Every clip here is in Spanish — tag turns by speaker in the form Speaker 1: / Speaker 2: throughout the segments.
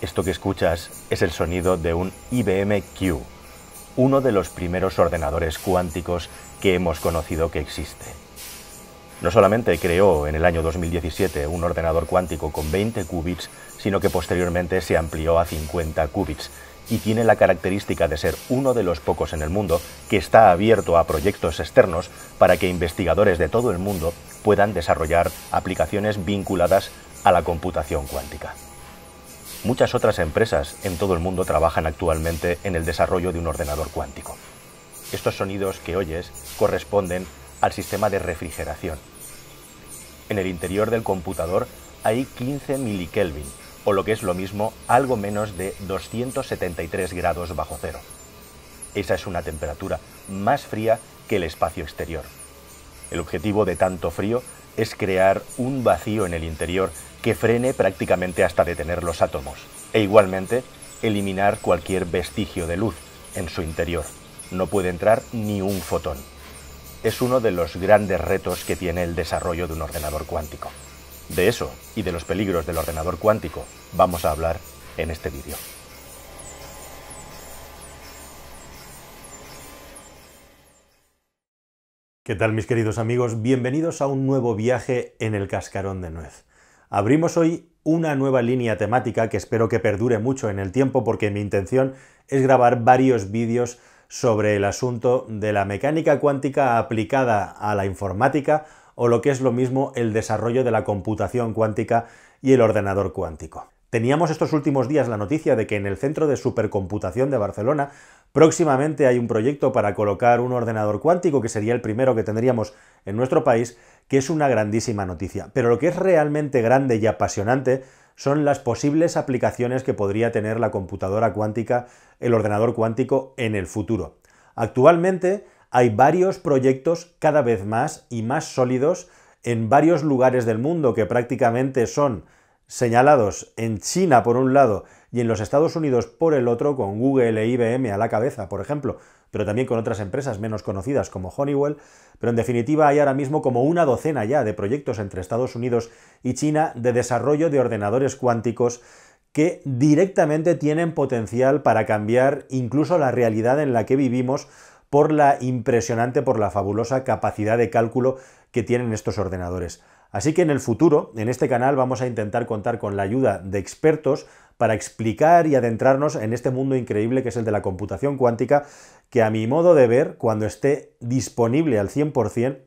Speaker 1: Esto que escuchas es el sonido de un IBM Q, uno de los primeros ordenadores cuánticos que hemos conocido que existe. No solamente creó en el año 2017 un ordenador cuántico con 20 qubits, sino que posteriormente se amplió a 50 qubits y tiene la característica de ser uno de los pocos en el mundo que está abierto a proyectos externos para que investigadores de todo el mundo puedan desarrollar aplicaciones vinculadas a la computación cuántica. Muchas otras empresas en todo el mundo trabajan actualmente en el desarrollo de un ordenador cuántico. Estos sonidos que oyes corresponden al sistema de refrigeración. En el interior del computador hay 15 milikelvin, o lo que es lo mismo, algo menos de 273 grados bajo cero. Esa es una temperatura más fría que el espacio exterior. El objetivo de tanto frío es crear un vacío en el interior que frene prácticamente hasta detener los átomos, e igualmente eliminar cualquier vestigio de luz en su interior. No puede entrar ni un fotón. Es uno de los grandes retos que tiene el desarrollo de un ordenador cuántico. De eso y de los peligros del ordenador cuántico vamos a hablar en este vídeo. ¿Qué tal mis queridos amigos? Bienvenidos a un nuevo viaje en el cascarón de nuez. Abrimos hoy una nueva línea temática que espero que perdure mucho en el tiempo porque mi intención es grabar varios vídeos sobre el asunto de la mecánica cuántica aplicada a la informática o lo que es lo mismo el desarrollo de la computación cuántica y el ordenador cuántico. Teníamos estos últimos días la noticia de que en el Centro de Supercomputación de Barcelona próximamente hay un proyecto para colocar un ordenador cuántico que sería el primero que tendríamos en nuestro país que es una grandísima noticia. Pero lo que es realmente grande y apasionante son las posibles aplicaciones que podría tener la computadora cuántica, el ordenador cuántico en el futuro. Actualmente hay varios proyectos cada vez más y más sólidos en varios lugares del mundo que prácticamente son señalados en China por un lado y en los Estados Unidos por el otro, con Google e IBM a la cabeza, por ejemplo, pero también con otras empresas menos conocidas como Honeywell, pero en definitiva hay ahora mismo como una docena ya de proyectos entre Estados Unidos y China de desarrollo de ordenadores cuánticos que directamente tienen potencial para cambiar incluso la realidad en la que vivimos por la impresionante, por la fabulosa capacidad de cálculo que tienen estos ordenadores. Así que en el futuro, en este canal, vamos a intentar contar con la ayuda de expertos para explicar y adentrarnos en este mundo increíble que es el de la computación cuántica, que a mi modo de ver, cuando esté disponible al 100%,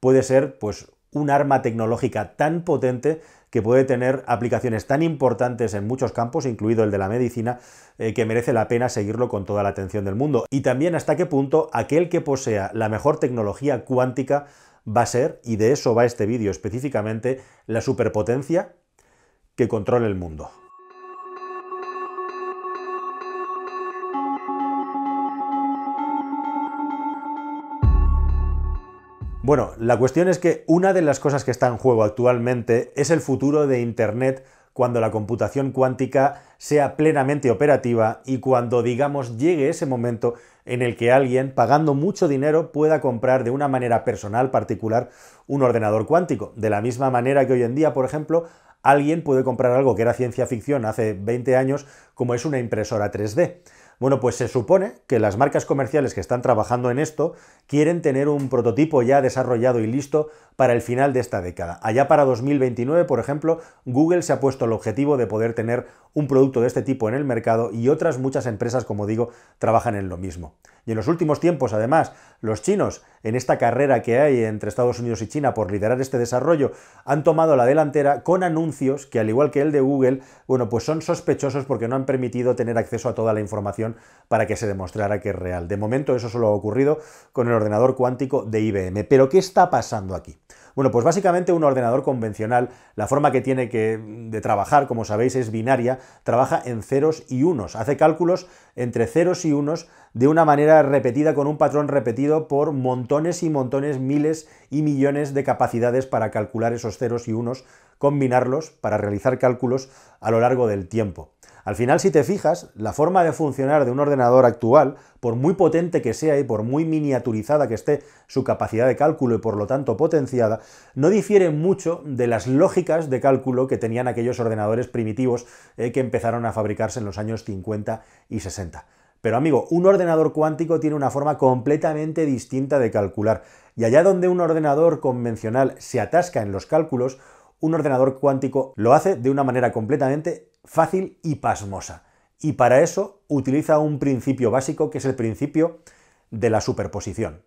Speaker 1: puede ser pues un arma tecnológica tan potente que puede tener aplicaciones tan importantes en muchos campos, incluido el de la medicina, eh, que merece la pena seguirlo con toda la atención del mundo. Y también hasta qué punto aquel que posea la mejor tecnología cuántica va a ser, y de eso va este vídeo específicamente, la superpotencia que controla el mundo. Bueno, la cuestión es que una de las cosas que está en juego actualmente es el futuro de Internet cuando la computación cuántica sea plenamente operativa y cuando, digamos, llegue ese momento en el que alguien, pagando mucho dinero, pueda comprar de una manera personal, particular, un ordenador cuántico. De la misma manera que hoy en día, por ejemplo, alguien puede comprar algo que era ciencia ficción hace 20 años, como es una impresora 3D. Bueno, pues se supone que las marcas comerciales que están trabajando en esto quieren tener un prototipo ya desarrollado y listo para el final de esta década. Allá para 2029, por ejemplo, Google se ha puesto el objetivo de poder tener un producto de este tipo en el mercado y otras muchas empresas, como digo, trabajan en lo mismo. Y en los últimos tiempos, además, los chinos, en esta carrera que hay entre Estados Unidos y China por liderar este desarrollo, han tomado la delantera con anuncios que, al igual que el de Google, bueno, pues son sospechosos porque no han permitido tener acceso a toda la información para que se demostrara que es real. De momento eso solo ha ocurrido con el ordenador cuántico de IBM. Pero ¿qué está pasando aquí? Bueno, pues básicamente un ordenador convencional, la forma que tiene que, de trabajar, como sabéis, es binaria, trabaja en ceros y unos, hace cálculos entre ceros y unos de una manera repetida, con un patrón repetido por montones y montones, miles y millones de capacidades para calcular esos ceros y unos, combinarlos para realizar cálculos a lo largo del tiempo. Al final, si te fijas, la forma de funcionar de un ordenador actual, por muy potente que sea y por muy miniaturizada que esté su capacidad de cálculo y por lo tanto potenciada, no difiere mucho de las lógicas de cálculo que tenían aquellos ordenadores primitivos eh, que empezaron a fabricarse en los años 50 y 60. Pero amigo, un ordenador cuántico tiene una forma completamente distinta de calcular. Y allá donde un ordenador convencional se atasca en los cálculos, un ordenador cuántico lo hace de una manera completamente fácil y pasmosa. Y para eso utiliza un principio básico que es el principio de la superposición.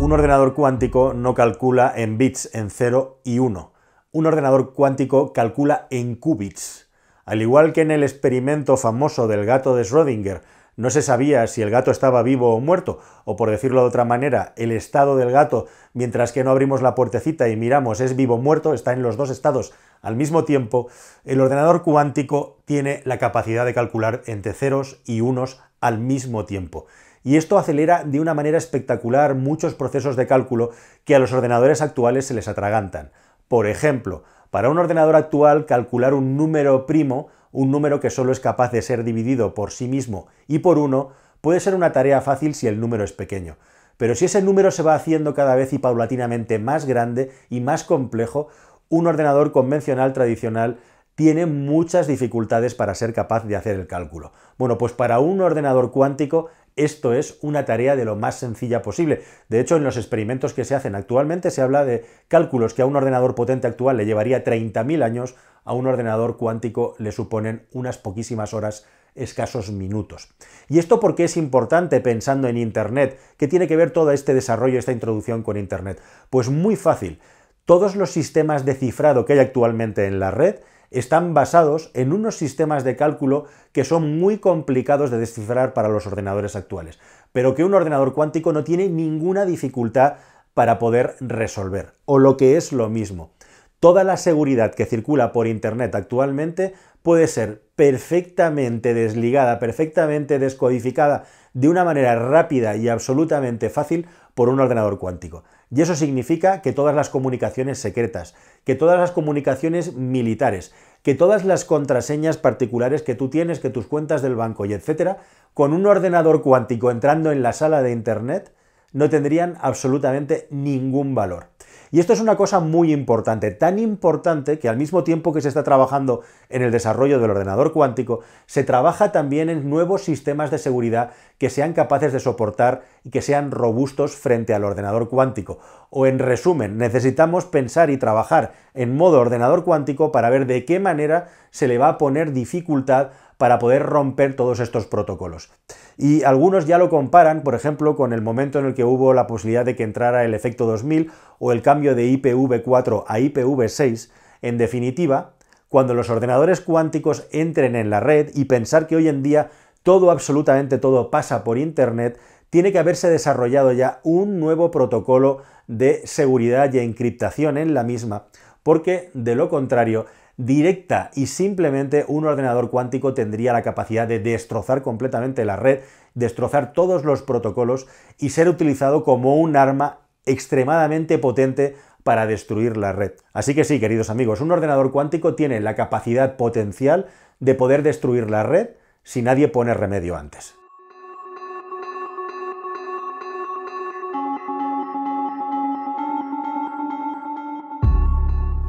Speaker 1: Un ordenador cuántico no calcula en bits, en 0 y 1. Un ordenador cuántico calcula en qubits. Al igual que en el experimento famoso del gato de Schrödinger, no se sabía si el gato estaba vivo o muerto, o por decirlo de otra manera, el estado del gato, mientras que no abrimos la puertecita y miramos es vivo o muerto, está en los dos estados al mismo tiempo, el ordenador cuántico tiene la capacidad de calcular entre ceros y unos al mismo tiempo y esto acelera de una manera espectacular muchos procesos de cálculo que a los ordenadores actuales se les atragantan. Por ejemplo, para un ordenador actual calcular un número primo, un número que solo es capaz de ser dividido por sí mismo y por uno, puede ser una tarea fácil si el número es pequeño. Pero si ese número se va haciendo cada vez y paulatinamente más grande y más complejo, un ordenador convencional tradicional tiene muchas dificultades para ser capaz de hacer el cálculo. Bueno, pues para un ordenador cuántico esto es una tarea de lo más sencilla posible. De hecho, en los experimentos que se hacen actualmente se habla de cálculos que a un ordenador potente actual le llevaría 30.000 años, a un ordenador cuántico le suponen unas poquísimas horas escasos minutos. ¿Y esto porque es importante pensando en Internet? ¿Qué tiene que ver todo este desarrollo, esta introducción con Internet? Pues muy fácil. Todos los sistemas de cifrado que hay actualmente en la red están basados en unos sistemas de cálculo que son muy complicados de descifrar para los ordenadores actuales, pero que un ordenador cuántico no tiene ninguna dificultad para poder resolver, o lo que es lo mismo. Toda la seguridad que circula por Internet actualmente puede ser perfectamente desligada, perfectamente descodificada de una manera rápida y absolutamente fácil por un ordenador cuántico. Y eso significa que todas las comunicaciones secretas, que todas las comunicaciones militares, que todas las contraseñas particulares que tú tienes, que tus cuentas del banco y etcétera, con un ordenador cuántico entrando en la sala de Internet, no tendrían absolutamente ningún valor. Y esto es una cosa muy importante, tan importante que al mismo tiempo que se está trabajando en el desarrollo del ordenador cuántico, se trabaja también en nuevos sistemas de seguridad que sean capaces de soportar y que sean robustos frente al ordenador cuántico. O en resumen, necesitamos pensar y trabajar en modo ordenador cuántico para ver de qué manera se le va a poner dificultad para poder romper todos estos protocolos. Y algunos ya lo comparan, por ejemplo, con el momento en el que hubo la posibilidad de que entrara el efecto 2000 o el cambio de IPv4 a IPv6. En definitiva, cuando los ordenadores cuánticos entren en la red y pensar que hoy en día todo, absolutamente todo, pasa por Internet, tiene que haberse desarrollado ya un nuevo protocolo de seguridad y encriptación en la misma, porque de lo contrario, directa y simplemente un ordenador cuántico tendría la capacidad de destrozar completamente la red, destrozar todos los protocolos y ser utilizado como un arma extremadamente potente para destruir la red. Así que sí, queridos amigos, un ordenador cuántico tiene la capacidad potencial de poder destruir la red si nadie pone remedio antes.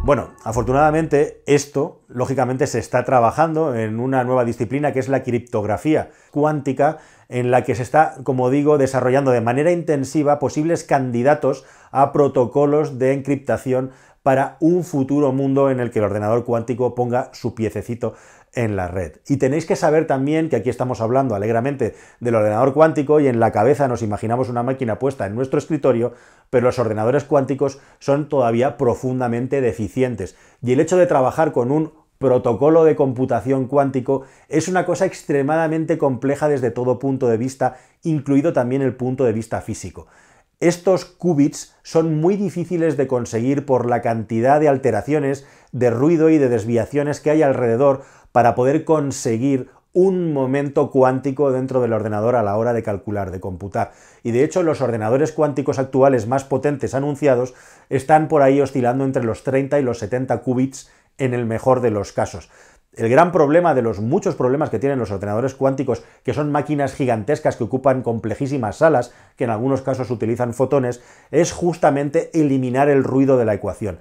Speaker 1: Bueno, afortunadamente esto, lógicamente, se está trabajando en una nueva disciplina que es la criptografía cuántica, en la que se está, como digo, desarrollando de manera intensiva posibles candidatos a protocolos de encriptación para un futuro mundo en el que el ordenador cuántico ponga su piececito en la red. Y tenéis que saber también que aquí estamos hablando alegremente del ordenador cuántico y en la cabeza nos imaginamos una máquina puesta en nuestro escritorio, pero los ordenadores cuánticos son todavía profundamente deficientes. Y el hecho de trabajar con un protocolo de computación cuántico es una cosa extremadamente compleja desde todo punto de vista, incluido también el punto de vista físico. Estos qubits son muy difíciles de conseguir por la cantidad de alteraciones, de ruido y de desviaciones que hay alrededor, para poder conseguir un momento cuántico dentro del ordenador a la hora de calcular, de computar. Y de hecho los ordenadores cuánticos actuales más potentes anunciados están por ahí oscilando entre los 30 y los 70 qubits en el mejor de los casos. El gran problema de los muchos problemas que tienen los ordenadores cuánticos, que son máquinas gigantescas que ocupan complejísimas salas, que en algunos casos utilizan fotones, es justamente eliminar el ruido de la ecuación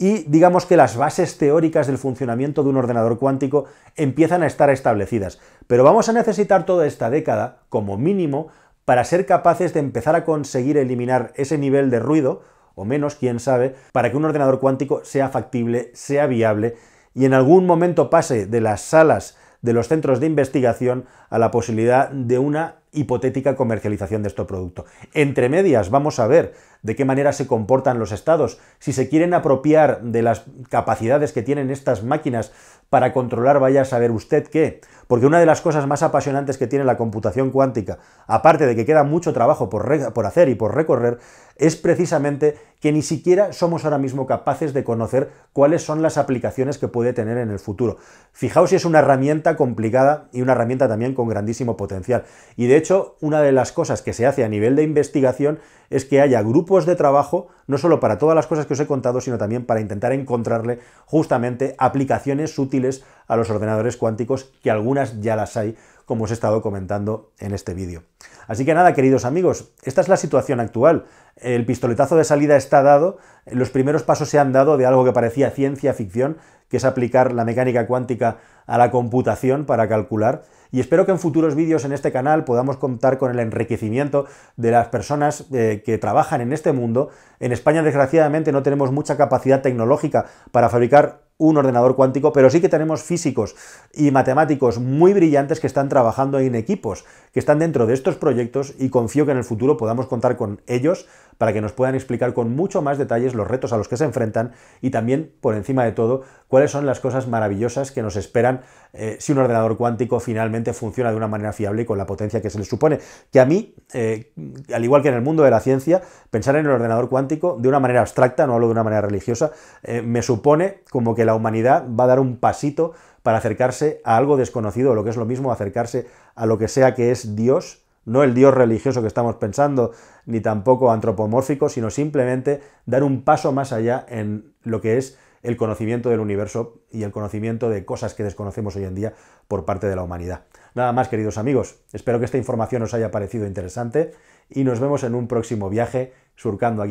Speaker 1: y digamos que las bases teóricas del funcionamiento de un ordenador cuántico empiezan a estar establecidas. Pero vamos a necesitar toda esta década, como mínimo, para ser capaces de empezar a conseguir eliminar ese nivel de ruido, o menos, quién sabe, para que un ordenador cuántico sea factible, sea viable y en algún momento pase de las salas de los centros de investigación a la posibilidad de una hipotética comercialización de este producto. Entre medias vamos a ver de qué manera se comportan los estados, si se quieren apropiar de las capacidades que tienen estas máquinas para controlar, vaya a saber usted qué. Porque una de las cosas más apasionantes que tiene la computación cuántica, aparte de que queda mucho trabajo por, por hacer y por recorrer, es precisamente que ni siquiera somos ahora mismo capaces de conocer cuáles son las aplicaciones que puede tener en el futuro. Fijaos si es una herramienta complicada y una herramienta también con grandísimo potencial. Y de hecho, una de las cosas que se hace a nivel de investigación es que haya grupos de trabajo, no solo para todas las cosas que os he contado, sino también para intentar encontrarle justamente aplicaciones útiles a los ordenadores cuánticos, que algunas ya las hay, como os he estado comentando en este vídeo. Así que nada, queridos amigos, esta es la situación actual. El pistoletazo de salida está dado, los primeros pasos se han dado de algo que parecía ciencia ficción, que es aplicar la mecánica cuántica a la computación para calcular. Y espero que en futuros vídeos en este canal podamos contar con el enriquecimiento de las personas eh, que trabajan en este mundo. En España, desgraciadamente, no tenemos mucha capacidad tecnológica para fabricar un ordenador cuántico, pero sí que tenemos físicos y matemáticos muy brillantes que están trabajando en equipos, que están dentro de estos proyectos y confío que en el futuro podamos contar con ellos para que nos puedan explicar con mucho más detalles los retos a los que se enfrentan y también, por encima de todo, cuáles son las cosas maravillosas que nos esperan eh, si un ordenador cuántico finalmente funciona de una manera fiable y con la potencia que se le supone. Que a mí, eh, al igual que en el mundo de la ciencia, pensar en el ordenador cuántico de una manera abstracta, no hablo de una manera religiosa, eh, me supone como que la humanidad va a dar un pasito para acercarse a algo desconocido, lo que es lo mismo, acercarse a lo que sea que es Dios, no el Dios religioso que estamos pensando, ni tampoco antropomórfico, sino simplemente dar un paso más allá en lo que es el conocimiento del universo y el conocimiento de cosas que desconocemos hoy en día por parte de la humanidad. Nada más, queridos amigos, espero que esta información os haya parecido interesante y nos vemos en un próximo viaje surcando aquí.